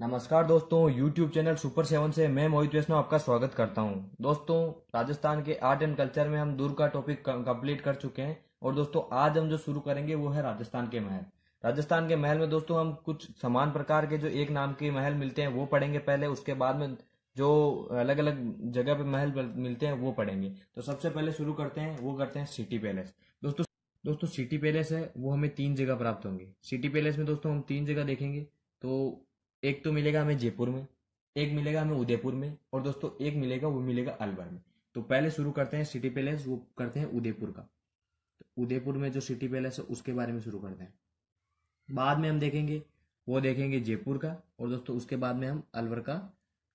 नमस्कार दोस्तों YouTube channel super seven से मैं मोहित वैष्णव आपका स्वागत करता हूं दोस्तों राजस्थान के आर्ट एंड कल्चर में हम दूर का टॉपिक कंप्लीट कर चुके हैं और दोस्तों आज हम जो शुरू करेंगे वो है राजस्थान के महल राजस्थान के महल में दोस्तों हम कुछ समान प्रकार के जो एक नाम के महल मिलते हैं वो पढ़ेंगे पहले उसके बाद में जो अलग अलग जगह पे महल मिलते हैं वो पढ़ेंगे तो सबसे पहले शुरू करते हैं वो करते हैं सिटी पैलेस दोस्तों दोस्तों सिटी पैलेस है वो हमें तीन जगह प्राप्त होंगे सिटी पैलेस में दोस्तों हम तीन जगह देखेंगे तो एक तो मिलेगा हमें जयपुर में एक मिलेगा हमें उदयपुर में और दोस्तों एक मिलेगा वो मिलेगा अलवर में तो पहले शुरू करते हैं सिटी पैलेस वो करते हैं उदयपुर का तो उदयपुर में जो सिटी पैलेस है उसके बारे में शुरू करते हैं बाद में हम देखेंगे वो देखेंगे जयपुर का और दोस्तों उसके बाद में हम अलवर का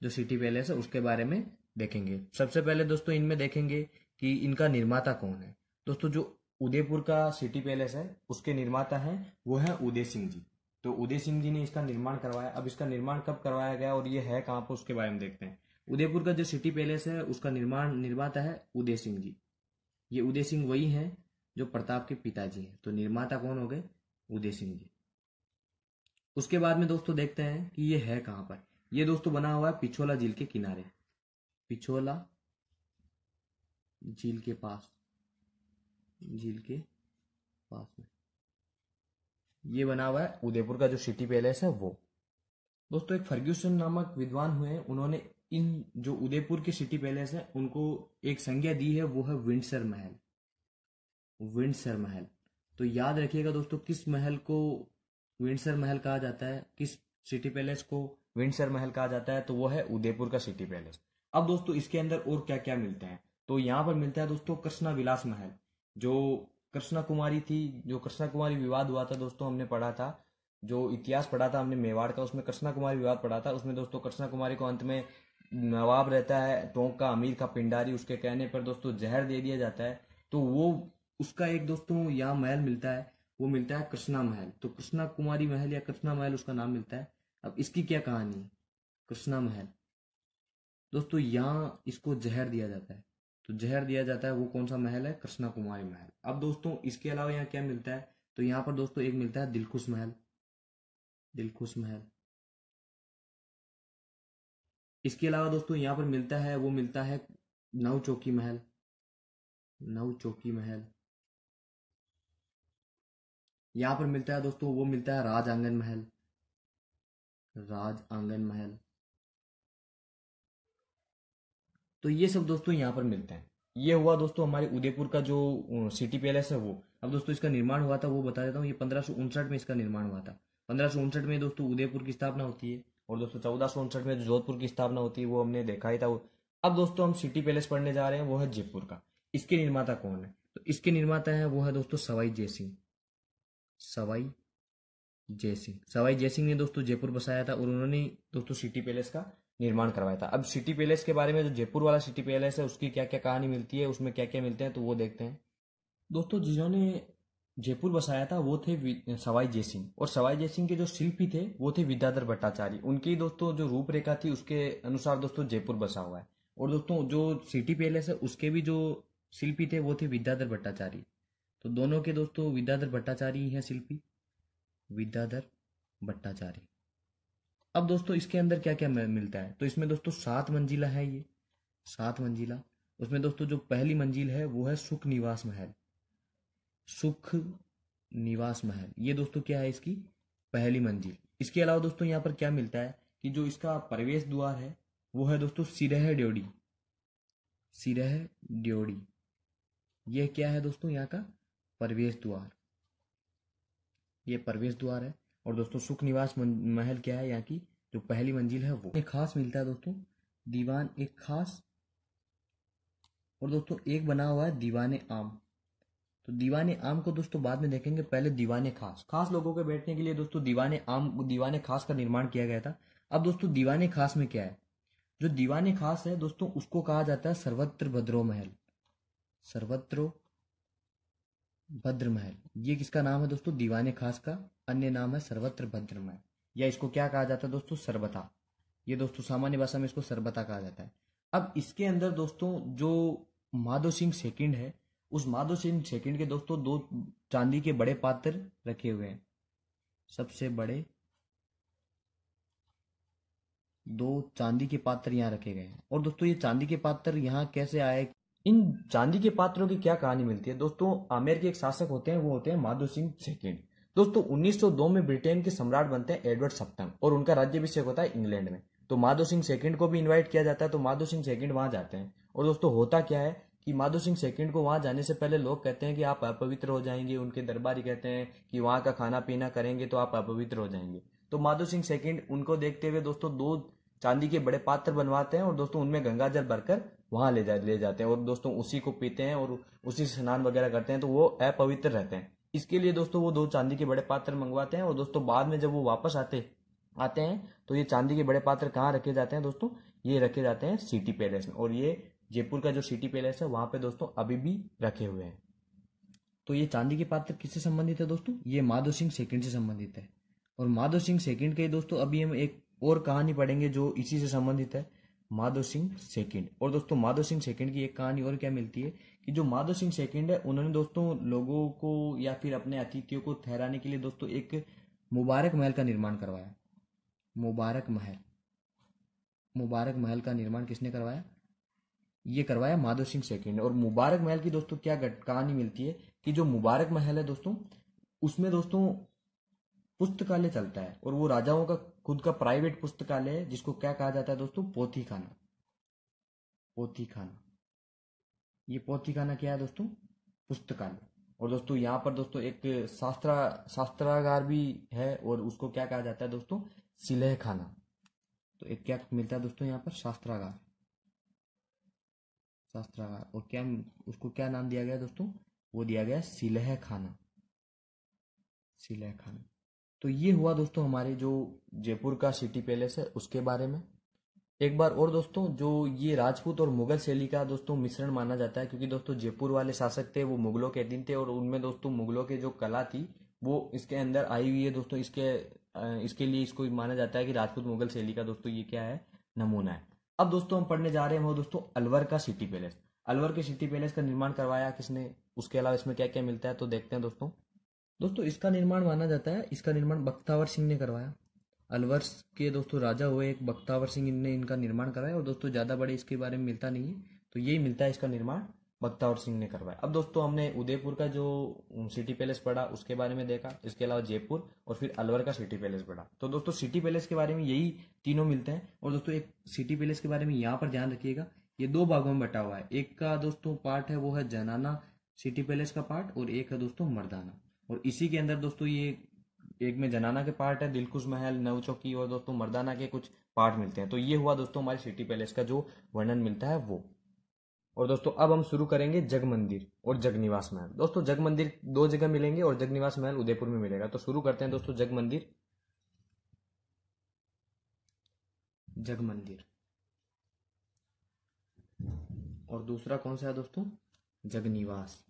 जो सिटी पैलेस है उसके बारे में देखेंगे सबसे पहले दोस्तों इनमें देखेंगे कि इनका निर्माता कौन है दोस्तों जो उदयपुर का सिटी पैलेस है उसके निर्माता हैं वो है उदय सिंह जी तो उदय सिंह जी ने इसका निर्माण करवाया अब इसका निर्माण कब करवाया गया और ये है कहाँ पर उसके बारे में देखते हैं उदयपुर का जो सिटी पैलेस है उसका निर्माण निर्माता है उदय सिंह जी ये उदय सिंह वही हैं जो प्रताप के पिताजी हैं तो निर्माता कौन हो गए उदय सिंह जी उसके बाद में दोस्तों देखते हैं कि ये है कहाँ पर ये दोस्तों बना हुआ है पिछोला झील के किनारे पिछोला झील के पास झील के पास में ये बना हुआ है उदयपुर का जो सिटी पैलेस है वो दोस्तों एक फर्ग्यूसन नामक विद्वान हुए हैं उन्होंने इन जो उदयपुर के सिटी पैलेस है उनको एक संज्ञा दी है वो है विंडसर महल विंडसर महल तो याद रखिएगा दोस्तों किस महल को विंडसर महल कहा जाता है किस सिटी पैलेस को विंडसर महल कहा जाता है तो वो है उदयपुर का सिटी पैलेस अब दोस्तों इसके अंदर और क्या क्या मिलते हैं तो यहाँ पर मिलता है दोस्तों कृष्णा विलास महल जो कृष्णा कुमारी थी जो कृष्णा कुमारी विवाद हुआ था दोस्तों हमने पढ़ा था जो इतिहास पढ़ा था हमने मेवाड़ का उसमें कृष्णा कुमारी विवाद पढ़ा था उसमें दोस्तों कृष्णा कुमारी को अंत में नवाब रहता है टोंक का अमीर का पिंडारी उसके कहने पर दोस्तों जहर दे दिया जाता है तो वो उसका एक दोस्तों यहाँ महल मिलता है वो मिलता है कृष्णा महल तो कृष्णा कुमारी महल या कृष्णा महल उसका नाम मिलता है अब इसकी क्या कहानी है कृष्णा महल दोस्तों यहाँ इसको जहर दिया जाता है तो जहर दिया जाता है वो कौन सा महल है कृष्णा कुमारी महल अब दोस्तों इसके अलावा यहाँ क्या मिलता है तो यहाँ पर दोस्तों एक मिलता है दिलखुश महल दिलखुश महल इसके अलावा दोस्तों यहाँ पर मिलता है वो मिलता है नव चौकी महल नव चौकी महल यहाँ पर मिलता है दोस्तों वो मिलता है राज आंगन महल राज आंगन महल तो ये सब दोस्तों यहाँ पर मिलते हैं ये हुआ दोस्तों हमारे उदयपुर का जो सिटी पैलेस है वो अब दोस्तों इसका निर्माण हुआ था वो बता देता हूँ ये पंद्रह में इसका निर्माण हुआ था पंद्रह में दोस्तों उदयपुर की स्थापना होती है और दोस्तों चौदह में जोधपुर की स्थापना होती है वो हमने देखा ही था अब दोस्तों हम सिटी पैलेस पढ़ने जा रहे हैं वो है जयपुर का इसके निर्माता कौन है तो इसके निर्माता है वो है दोस्तों सवाई जय सिंह सवाई जय सिंह सवाई जय सिंह ने दोस्तों जयपुर बसाया था और उन्होंने दोस्तों सिटी पैलेस का निर्माण करवाया था अब सिटी पैलेस के बारे में जो जयपुर वाला सिटी पैलेस है उसकी क्या क्या कहानी मिलती है उसमें क्या क्या मिलते हैं तो वो देखते हैं दोस्तों जिन्होंने जयपुर बसाया था वो थे सवाई जय सिंह और सवाई जय सिंह के जो शिल्पी थे वो थे विद्याधर भट्टाचार्य उनकी दोस्तों जो रूपरेखा थी उसके अनुसार दोस्तों जयपुर बसा हुआ है और दोस्तों जो सिटी पैलेस है उसके भी जो शिल्पी थे वो थे विद्याधर भट्टाचार्य तो दोनों के दोस्तों विद्याधर भट्टाचार्य है शिल्पी विद्याधर भट्टाचार्य अब दोस्तों इसके अंदर क्या क्या मिलता है तो इसमें दोस्तों सात मंजिला है ये सात मंजिला उसमें दोस्तों जो पहली मंजिल है वो है सुख निवास महल सुख निवास महल ये दोस्तों क्या है इसकी पहली मंजिल इसके अलावा दोस्तों यहाँ पर क्या मिलता है कि जो इसका प्रवेश द्वार है वो है दोस्तों सिरह ड्योड़ी सिरह ड्योड़ी यह क्या है दोस्तों यहाँ का प्रवेश द्वार ये प्रवेश द्वार है और दोस्तों सुख निवास महल क्या है यहाँ की जो पहली मंजिल है वो एक खास मिलता है दोस्तों दीवान एक खास और दोस्तों एक बना हुआ है दीवाने आम तो दीवाने आम को दोस्तों बाद में देखेंगे पहले दीवाने खास खास लोगों के बैठने के लिए दोस्तों दीवाने आम दीवाने खास का निर्माण किया गया था अब दोस्तों दीवाने खास में क्या है जो दीवाने खास है दोस्तों उसको कहा जाता है सर्वत्र भद्रो महल सर्वत्र भद्र महल ये किसका नाम है दोस्तों दीवाने खास का अन्य नाम है सर्वत्र भद्र महल या इसको क्या कहा जाता है दोस्तों सर्वथा ये दोस्तों सामान्य भाषा में इसको सर्वथा कहा जाता है अब इसके अंदर दोस्तों जो माधो सिंह सेकंड है उस माधो सिंह सेकंड के दोस्तों दो चांदी के बड़े पात्र रखे हुए हैं सबसे बड़े दो चांदी के पात्र यहाँ रखे गए हैं और दोस्तों ये चांदी के पात्र यहाँ कैसे आए इन चांदी के पात्रों की क्या कहानी मिलती है दोस्तों आमेर के एक शासक होते हैं वो होते हैं माधो सिंह सेकेंड दोस्तों 1902 में ब्रिटेन के सम्राट बनते हैं एडवर्ड सप्तम और उनका अभिषेक होता है इंग्लैंड में तो माधो सिंह सेकंड को भी इनवाइट किया जाता है तो माधो सिंह सेकंड वहां जाते हैं और दोस्तों होता क्या है कि माधो सिंह सेकंड को वहां जाने से पहले लोग कहते हैं कि आप अपवित्र हो जाएंगे उनके दरबारी कहते हैं कि वहां का खाना पीना करेंगे तो आप अपवित्र हो जाएंगे तो माधो सिंह सेकंड उनको देखते हुए दोस्तों दो चांदी के बड़े पात्र बनवाते हैं और दोस्तों उनमें गंगा जल भरकर वहां ले जा ले जाते हैं और दोस्तों उसी को पीते हैं और उसी से स्नान वगैरह करते हैं तो वो अपवित्र रहते हैं इसके लिए दोस्तों वो दो चांदी के बड़े पात्र मंगवाते हैं और दोस्तों बाद में जब वो वापस आते आते हैं तो ये चांदी के बड़े पात्र कहाँ रखे जाते हैं दोस्तों ये रखे जाते हैं सिटी पैलेस में और ये जयपुर का जो सिटी पैलेस है वहां पे दोस्तों अभी भी रखे हुए हैं तो ये चांदी के पात्र किससे संबंधित है दोस्तों ये माधो सिंह सेकंड से संबंधित है और माधो सिंह सेकंड के दोस्तों अभी हम एक और कहानी पढ़ेंगे जो इसी से संबंधित है माधव सिंह सेकंड और दोस्तों माधव सिंह सेकंड की एक कहानी और क्या मिलती है कि जो माधव सिंह सेकंड है उन्होंने दोस्तों लोगों को या फिर अपने अतिथियों को ठहराने के लिए दोस्तों एक मुबारक महल का निर्माण करवाया मुबारक महल मुबारक महल का निर्माण किसने करवाया ये करवाया माधव सिंह सेकंड और मुबारक महल की दोस्तों क्या कहानी मिलती है कि जो मुबारक महल है दोस्तों उसमें दोस्तों पुस्तकालय चलता है और वो राजाओं का खुद का प्राइवेट पुस्तकालय जिसको क्या कहा जाता है दोस्तों पोथी खाना पोथी खाना ये पोथी खाना क्या है दोस्तों पुस्तकालय और दोस्तों यहाँ पर दोस्तों एक शास्त्रा शास्त्रागार भी है और उसको क्या कहा जाता है दोस्तों सिलह खाना तो एक क्या मिलता है दोस्तों यहाँ पर शास्त्रागार शास्त्रागार और क्या उसको क्या नाम दिया गया दोस्तों वो दिया गया सिलह खाना सिलह खाना तो ये हुआ दोस्तों हमारे जो जयपुर का सिटी पैलेस है उसके बारे में एक बार और दोस्तों जो ये राजपूत और मुगल शैली का दोस्तों मिश्रण माना जाता है क्योंकि दोस्तों जयपुर वाले शासक थे वो मुगलों के अधीन थे और उनमें दोस्तों मुगलों के जो कला थी वो इसके अंदर आई हुई है दोस्तों इसके इसके लिए इसको माना जाता है कि राजपूत मुगल शैली का दोस्तों ये क्या है नमूना है अब दोस्तों हम पढ़ने जा रहे हैं वो दोस्तों अलवर का सिटी पैलेस अलवर के सिटी पैलेस का निर्माण करवाया किसने उसके अलावा इसमें क्या क्या मिलता है तो देखते हैं दोस्तों दोस्तों इसका निर्माण माना जाता है इसका निर्माण बख्तावर सिंह ने करवाया अलवर के दोस्तों राजा हुए एक बख्तावर सिंह ने इनका निर्माण करवाया और दोस्तों ज़्यादा बड़े इसके बारे में मिलता नहीं है तो यही मिलता है इसका निर्माण बख्तावर सिंह ने करवाया अब दोस्तों हमने उदयपुर का जो सिटी पैलेस पढ़ा उसके बारे में देखा इसके अलावा जयपुर और फिर अलवर का सिटी पैलेस पढ़ा तो दोस्तों सिटी पैलेस के बारे में यही तीनों मिलते हैं और दोस्तों एक सिटी पैलेस के बारे में यहाँ पर ध्यान रखिएगा ये दो भागों में बटा हुआ है एक का दोस्तों पार्ट है वो है जनाना सिटी पैलेस का पार्ट और एक है दोस्तों मर्दाना और इसी के अंदर दोस्तों ये एक में जनाना के पार्ट है दिलकुश महल नव चौकी और दोस्तों मर्दाना के कुछ पार्ट मिलते हैं तो ये हुआ दोस्तों हमारे सिटी पैलेस का जो वर्णन मिलता है वो और दोस्तों अब हम शुरू करेंगे जग मंदिर और जगनिवास महल दोस्तों जग मंदिर दो जगह मिलेंगे और जगनिवास महल उदयपुर में मिलेगा तो शुरू करते हैं दोस्तों जग मंदिर जग मंदिर और दूसरा कौन सा है दोस्तों जगनिवास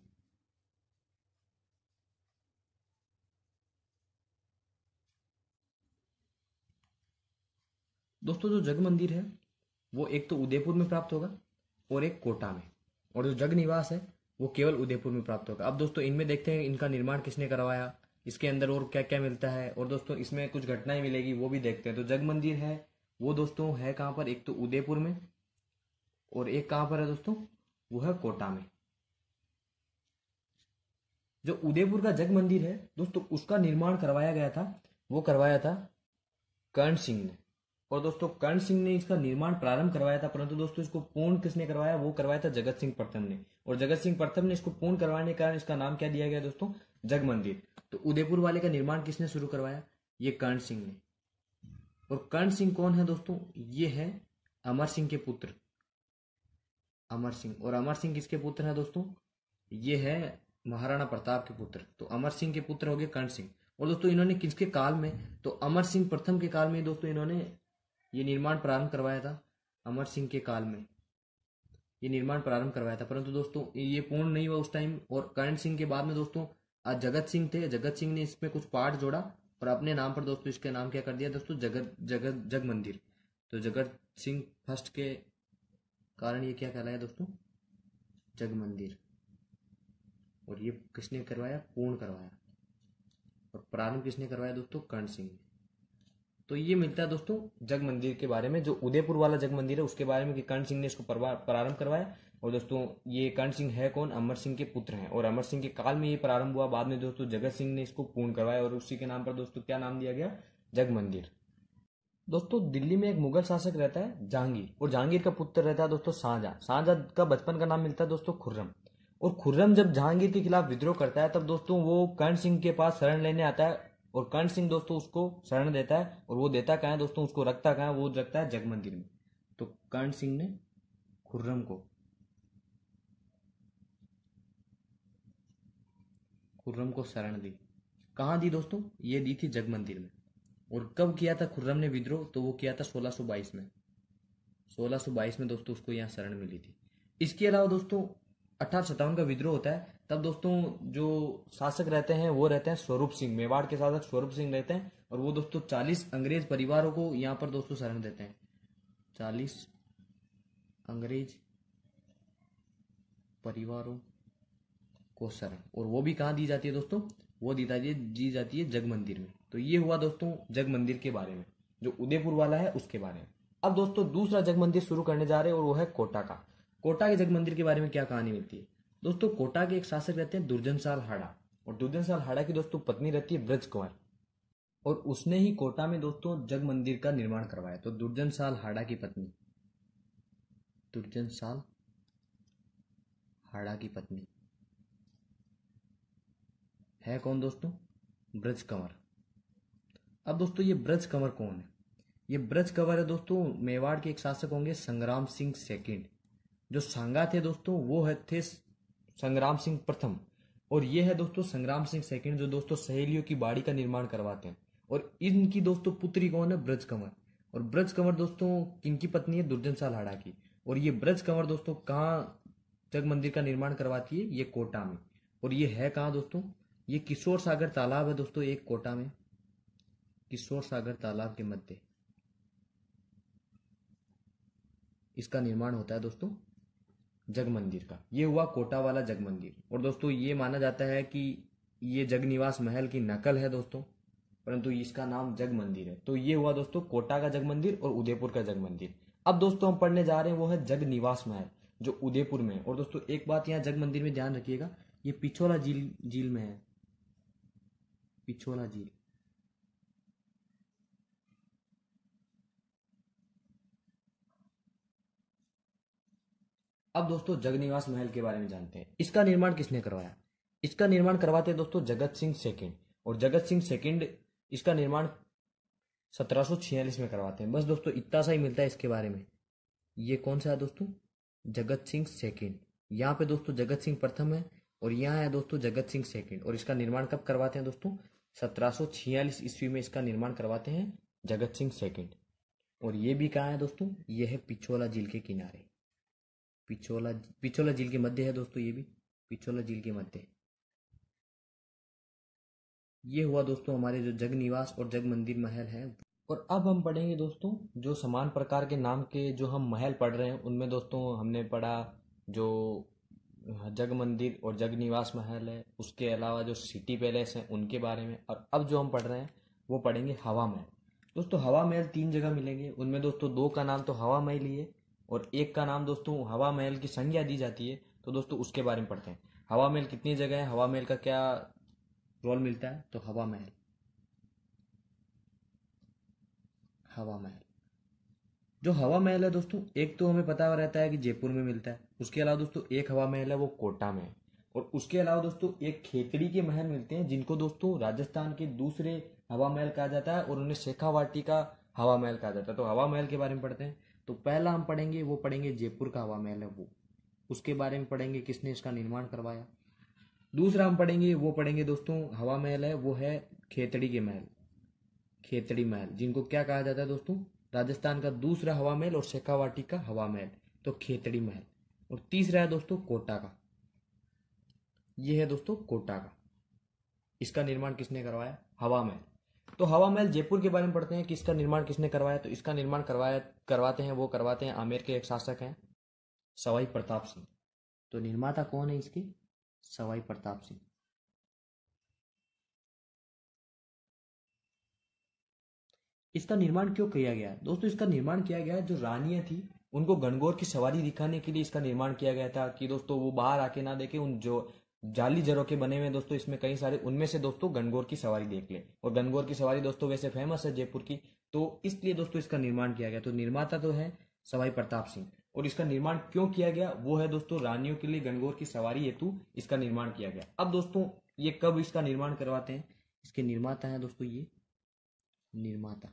दोस्तों जो जग मंदिर है वो एक तो उदयपुर में प्राप्त होगा और एक कोटा में और जो जग निवास है वो केवल उदयपुर में प्राप्त होगा अब दोस्तों इनमें देखते हैं इनका निर्माण किसने करवाया इसके अंदर और क्या क्या मिलता है और दोस्तों इसमें कुछ घटनाएं मिलेगी वो भी देखते हैं तो जग मंदिर है वो दोस्तों है कहाँ पर एक तो उदयपुर में और एक कहाँ पर है दोस्तों वो है कोटा में जो उदयपुर का जग मंदिर है दोस्तों उसका निर्माण करवाया गया था वो करवाया था कर्ण सिंह ने और दोस्तों कर्ण सिंह ने इसका निर्माण प्रारंभ करवाया था परंतु दोस्तों इसको पूर्ण किसने करवाया वो करवाया था जगत सिंह प्रथम ने और जगत सिंह प्रथम ने इसको पूर्ण करवाने के कारण इसका नाम क्या दिया गया दोस्तों जग मंदिर तो उदयपुर वाले का निर्माण किसने शुरू करवाया ये कर्ण सिंह ने और कर्ण सिंह कौन है दोस्तों ये है अमर सिंह के पुत्र अमर सिंह और अमर सिंह किसके पुत्र है दोस्तों ये है महाराणा प्रताप के पुत्र तो अमर सिंह के पुत्र हो गए कर्ण सिंह और दोस्तों इन्होंने किसके काल में तो अमर सिंह प्रथम के काल में दोस्तों इन्होंने ये निर्माण प्रारंभ करवाया था अमर सिंह के काल में ये निर्माण प्रारंभ करवाया था परंतु दोस्तों ये पूर्ण नहीं हुआ उस टाइम और करण सिंह के बाद में दोस्तों आज जगत सिंह थे जगत सिंह ने इसमें कुछ पार्ट जोड़ा और अपने नाम पर दोस्तों इसका नाम क्या कर दिया दोस्तों जगत जगत जग मंदिर तो जगत सिंह फर्स्ट के कारण ये क्या कहलाया दोस्तों जग मंदिर और ये किसने करवाया पूर्ण करवाया और प्रारंभ किसने करवाया दोस्तों कर्ण सिंह ने तो ये मिलता है दोस्तों जग मंदिर के बारे में जो उदयपुर वाला जग मंदिर है उसके बारे में कि कर्ण सिंह ने इसको प्रारंभ करवाया और दोस्तों ये कर्ण सिंह है कौन अमर सिंह के पुत्र हैं और अमर सिंह के काल में ये प्रारंभ हुआ बाद में दोस्तों जगत सिंह ने इसको पूर्ण करवाया और उसी के नाम पर दोस्तों क्या नाम दिया गया जग मंदिर दोस्तों दिल्ली में एक मुगल शासक रहता है जहांगीर और जहांगीर का पुत्र रहता है दोस्तों शाहजहां शाहजहां का बचपन का नाम मिलता है दोस्तों खुर्रम और खुर्रम जब जहांगीर के खिलाफ विद्रोह करता है तब दोस्तों वो कर्ण सिंह के पास शरण लेने आता है और कर्ण सिंह दोस्तों उसको शरण देता है और वो देता कहाँ है दोस्तों उसको रखता कहाँ वो रखता है जग मंदिर में तो कर्ण सिंह ने खुर्रम को खुर्रम को शरण दी कहाँ दी दोस्तों ये दी थी जग मंदिर में और कब किया था खुर्रम ने विद्रोह तो वो किया था 1622 में 1622 में दोस्तों उसको यहाँ शरण मिली थी इसके अलावा दोस्तों अठारह सत्तावन का विद्रोह होता है तब दोस्तों जो शासक रहते हैं वो रहते हैं स्वरूप सिंह मेवाड़ के शासक स्वरूप सिंह रहते हैं और वो दोस्तों चालीस अंग्रेज परिवारों को यहाँ पर दोस्तों शरण देते हैं चालीस अंग्रेज परिवारों को शरण और वो भी कहाँ दी जाती है दोस्तों वो दी जाती है दी जाती है जग मंदिर में तो ये हुआ दोस्तों जग मंदिर के बारे में जो उदयपुर वाला है उसके बारे में अब दोस्तों दूसरा जग मंदिर शुरू करने जा रहे हैं और वो है कोटा का कोटा के जग मंदिर के बारे में क्या कहानी मिलती है दोस्तों कोटा के एक शासक रहते हैं दुर्जन साल हाड़ा और दुर्जन साल हाड़ा की दोस्तों पत्नी रहती है ब्रज कुमार और उसने ही कोटा में दोस्तों जग मंदिर का निर्माण करवाया तो दुर्जन साल हाड़ा की पत्नी साल हाड़ा की पत्नी है कौन दोस्तों ब्रज कंवर अब दोस्तों ये ब्रज कंवर कौन है ये ब्रज कंवर है दोस्तों मेवाड़ के एक शासक होंगे संग्राम सिंह सेकंड जो सांगा थे दोस्तों वो है थे संग्राम सिंह प्रथम और ये है दोस्तों संग्राम सिंह सेकंड जो दोस्तों सहेलियों की बाड़ी का निर्माण करवाते हैं और इनकी दोस्तों पुत्री कौन है ब्रज कंवर और ब्रज कंवर दोस्तों इनकी पत्नी है दुर्जनसा लाड़ा की और ये ब्रज कंवर दोस्तों कहाँ जग मंदिर का निर्माण करवाती है ये कोटा में और ये है कहाँ दोस्तों ये किशोर सागर तालाब है दोस्तों एक कोटा में किशोर सागर तालाब के मध्य इसका निर्माण होता है दोस्तों जग मंदिर का ये हुआ कोटा वाला जग मंदिर और दोस्तों ये माना जाता है कि ये जगनिवास महल की नकल है दोस्तों परंतु इसका नाम जग मंदिर है तो ये हुआ दोस्तों कोटा का जग मंदिर और उदयपुर का जग मंदिर अब दोस्तों हम पढ़ने जा रहे हैं वो है जग निवास महल जो उदयपुर में है और दोस्तों एक बात यहाँ जग मंदिर में ध्यान रखिएगा ये पिछोला झील झील में है पिछोला झील अब दोस्तों जगनिवास महल के बारे में जानते हैं इसका निर्माण किसने करवाया इसका निर्माण करवाते हैं दोस्तों जगत सिंह सेकेंड और जगत सिंह सेकेंड इसका निर्माण सत्रह में करवाते हैं बस दोस्तों इतना सा ही मिलता है इसके बारे में ये कौन सा है दोस्तों जगत सिंह सेकेंड यहाँ पे दोस्तों जगत सिंह प्रथम है और यहाँ है दोस्तों जगत सिंह सेकेंड और इसका निर्माण कब करवाते हैं दोस्तों सत्रह ईस्वी में इसका निर्माण करवाते हैं जगत सिंह सेकेंड और ये भी कहाँ है दोस्तों ये है पिछोला झील के किनारे पिछोला पिछोला झील के मध्य है दोस्तों ये भी पिछोला झील के मध्य ये हुआ दोस्तों हमारे जो जग निवास और जग मंदिर महल है और अब हम पढ़ेंगे दोस्तों जो समान प्रकार के नाम के जो हम महल पढ़ रहे हैं उनमें दोस्तों हमने पढ़ा जो जग मंदिर और जग निवास महल है उसके अलावा जो सिटी पैलेस हैं उनके बारे में और अब जो हम पढ़ रहे हैं वो पढ़ेंगे हवा महल दोस्तों हवा महल तीन जगह मिलेंगे उनमें दोस्तों दो का नाम तो हवा महल ही है और एक का नाम दोस्तों हवा महल की संज्ञा दी जाती है तो दोस्तों उसके बारे में पढ़ते हैं हवा महल कितनी जगह है हवा महल का क्या रोल मिलता है तो हवा महल हवा महल जो हवा महल है दोस्तों एक तो हमें पता रहता है कि जयपुर में मिलता है उसके अलावा दोस्तों एक हवा महल है वो कोटा में है और उसके अलावा दोस्तों एक खेतड़ी के महल मिलते हैं जिनको दोस्तों राजस्थान के दूसरे हवा महल कहा जाता है और उन्हें शेखावाटी का हवा महल कहा जाता है तो हवा महल के बारे में पढ़ते हैं तो पहला हम पढ़ेंगे वो पढ़ेंगे जयपुर का हवा महल है वो उसके बारे में पढ़ेंगे किसने इसका निर्माण करवाया दूसरा हम पढ़ेंगे वो पढ़ेंगे दोस्तों हवा महल है वो है खेतड़ी के महल खेतड़ी महल जिनको क्या कहा जाता है दोस्तों राजस्थान का दूसरा हवा महल और शेखावाटी का हवा महल तो खेतड़ी महल और तीसरा है दोस्तों कोटा का ये है दोस्तों कोटा का इसका निर्माण किसने करवाया हवा महल तो हवा महल जयपुर के बारे में पढ़ते हैं कि इसका निर्माण किसने करवाया तो इसका निर्माण करवाया करवाते हैं वो करवाते हैं आमेर के एक शासक हैं सवाई प्रताप सिंह तो निर्माता कौन है इसके सवाई प्रताप सिंह इसका निर्माण क्यों किया गया दोस्तों इसका निर्माण किया गया जो रानियां थी उनको गणगौर की सवारी दिखाने के लिए इसका निर्माण किया गया था कि दोस्तों वो बाहर आके ना देखे उन जो जाली जरों के बने हुए दोस्तों इसमें कई सारे उनमें से दोस्तों गनगौर की सवारी देख ले और गनगौर की सवारी दोस्तों वैसे फेमस है जयपुर की तो इसलिए दोस्तों इसका निर्माण किया गया तो निर्माता तो है सवाई प्रताप सिंह और इसका निर्माण क्यों किया गया वो है दोस्तों रानियों के लिए गनगौर की सवारी हेतु इसका निर्माण किया गया अब दोस्तों ये कब इसका निर्माण करवाते हैं इसके निर्माता है दोस्तों ये निर्माता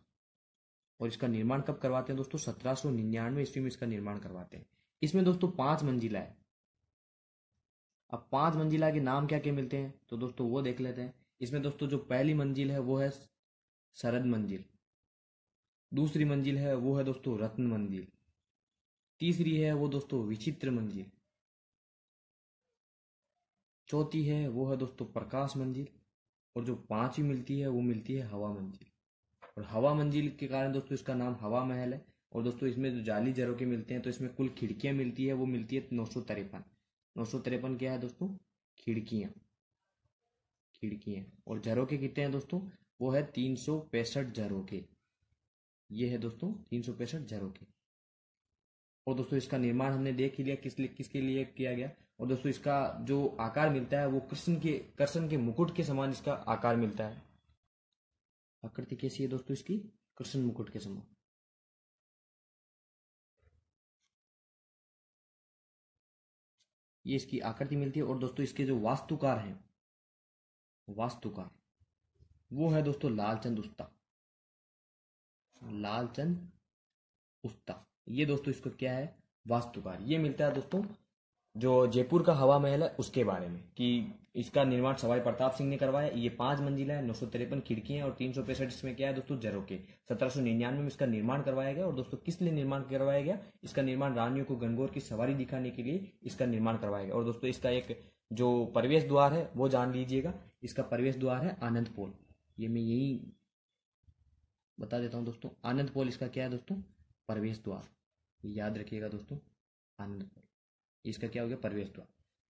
और इसका निर्माण कब करवाते हैं दोस्तों सत्रह सौ निन्यानवे ईस्वी में इसका निर्माण करवाते हैं इसमें दोस्तों पांच मंजिला है अब पांच मंजिला के नाम क्या क्या मिलते हैं तो दोस्तों वो देख लेते हैं इसमें दोस्तों जो पहली मंजिल है वो है शरद मंजिल दूसरी मंजिल है वो है दोस्तों रत्न मंजिल तीसरी है वो दोस्तों विचित्र मंजिल चौथी है वो है दोस्तों प्रकाश मंजिल और जो पांचवी मिलती है वो मिलती है हवा मंजिल और हवा मंजिल के कारण दोस्तों इसका नाम हवा महल है और दोस्तों इसमें जो जाली जरोके मिलते हैं तो इसमें कुल खिड़कियां मिलती है वो मिलती है नौ सौ तिरपन नौ सौ तिरपन क्या है दोस्तों खिड़कियां खिड़कियां और झरोके कितने हैं दोस्तों वो है तीन सौ पैंसठ झरोके ये है दोस्तों तीन सौ पैंसठ झरोके और दोस्तों इसका निर्माण हमने देख ही लिया किस लिए किसके लिए किया गया और दोस्तों इसका जो आकार मिलता है वो कृष्ण के कृष्ण के मुकुट के समान इसका आकार मिलता है आकृति कैसी है दोस्तों इसकी कृष्ण मुकुट के समान ये इसकी आकृति मिलती है और दोस्तों इसके जो वास्तुकार हैं वास्तुकार वो है दोस्तों लालचंद उस्ता लालचंद उस्ता ये दोस्तों इसको क्या है वास्तुकार ये मिलता है दोस्तों जो जयपुर का हवा महल है उसके बारे में कि इसका निर्माण सवाई प्रताप सिंह ने करवाया ये पांच मंजिला है नौ सौ तिरपन खिड़कियां और तीन सौ पैंसठ इसमें क्या है दोस्तों के सत्रह सौ निन्यानवे में इसका निर्माण करवाया गया और दोस्तों किस लिए निर्माण करवाया गया इसका निर्माण रानियों को गंगोर की सवारी दिखाने के लिए इसका निर्माण करवाया गया और दोस्तों इसका एक जो प्रवेश द्वार है वो जान लीजिएगा इसका प्रवेश द्वार है आनंद पोल ये मैं यही बता देता हूँ दोस्तों आनंद पोल इसका क्या है दोस्तों प्रवेश द्वार याद रखिएगा दोस्तों आनंद पोल इसका क्या हो गया परवेशत्व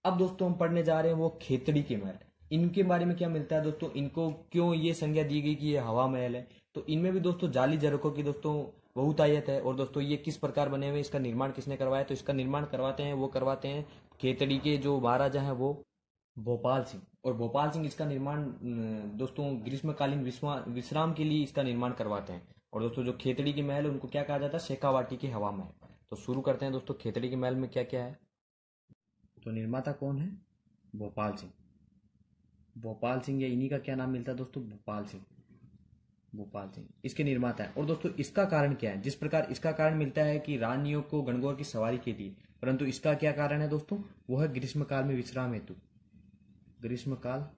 अब दोस्तों हम पढ़ने जा रहे हैं वो खेतड़ी के महल इनके बारे में क्या मिलता है दोस्तों इनको क्यों ये संज्ञा दी गई कि ये हवा महल है तो इनमें भी दोस्तों जाली जरकों की दोस्तों बहुत आयत है और दोस्तों ये किस प्रकार बने हुए इसका निर्माण किसने करवाया तो इसका निर्माण करवाते हैं वो करवाते हैं खेतड़ी के जो महाराजा है वो भोपाल सिंह और भोपाल सिंह इसका निर्माण दोस्तों ग्रीष्मकालीन विश्राम के लिए इसका निर्माण करवाते हैं और दोस्तों जो खेतड़ी के महल है उनको क्या कहा जाता है शेखावाटी की हवा महल तो शुरू करते हैं दोस्तों खेतड़ी के महल में क्या क्या है तो निर्माता कौन है भोपाल सिंह भोपाल सिंह या इन्हीं का क्या नाम मिलता है दोस्तों भोपाल सिंह भोपाल सिंह इसके निर्माता है और दोस्तों इसका कारण क्या है जिस प्रकार इसका कारण मिलता है कि रानियों को गणगौर की सवारी के लिए परंतु इसका क्या कारण है दोस्तों वह है ग्रीष्म काल में विश्राम हेतु ग्रीष्म काल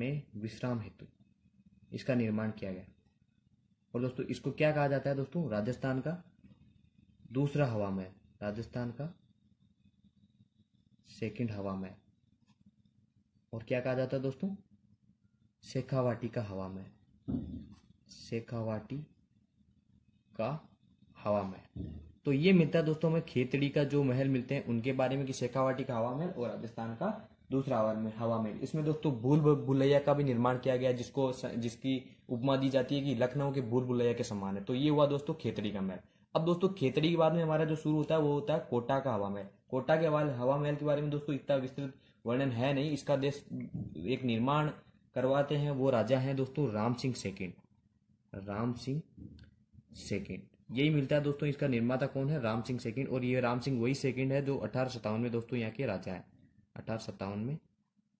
में विश्राम हेतु इसका निर्माण किया गया और दोस्तों इसको क्या कहा जाता है दोस्तों राजस्थान का दूसरा हवा महल राजस्थान का सेकंड हवा में और क्या कहा जाता है दोस्तों शेखावाटी का हवा में शेखावाटी का हवा में तो ये मिलता है दोस्तों हमें खेतड़ी का जो महल मिलते हैं उनके बारे में कि शेखावाटी का हवा महल और राजस्थान का दूसरा हवा महल इसमें दोस्तों भूल भुलैया का भी निर्माण किया गया जिसको जिसकी उपमा दी जाती है कि लखनऊ के भूल भुलैया के समान है तो ये हुआ दोस्तों खेतड़ी का महल अब दोस्तों खेतड़ी के बाद में हमारा जो शुरू होता है वो होता है कोटा का हवा महल कोटा के हवा महल के बारे में दोस्तों इतना विस्तृत वर्णन है नहीं इसका देश एक निर्माण करवाते हैं वो राजा हैं दोस्तों राम सिंह सेकेंड राम सिंह सेकेंड यही मिलता है दोस्तों इसका निर्माता कौन है राम सिंह सेकेंड और ये राम सिंह वही सेकेंड है जो अठारह में दोस्तों यहाँ के राजा है अठारह में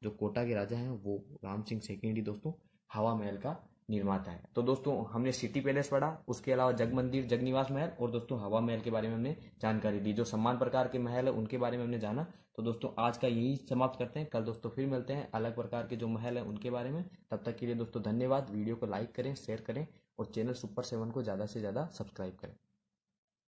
जो कोटा के राजा हैं वो राम सिंह सेकेंड ही दोस्तों हवा महल का निर्माता है तो दोस्तों हमने सिटी पैलेस पढ़ा उसके अलावा जग मंदिर जगनिवास महल और दोस्तों हवा महल के बारे में हमने जानकारी दी जो सम्मान प्रकार के महल है उनके बारे में हमने जाना तो दोस्तों आज का यही समाप्त करते हैं कल दोस्तों फिर मिलते हैं अलग प्रकार के जो महल है उनके बारे में तब तक के लिए दोस्तों धन्यवाद वीडियो को लाइक करें शेयर करें और चैनल सुपर सेवन को ज़्यादा से ज़्यादा सब्सक्राइब करें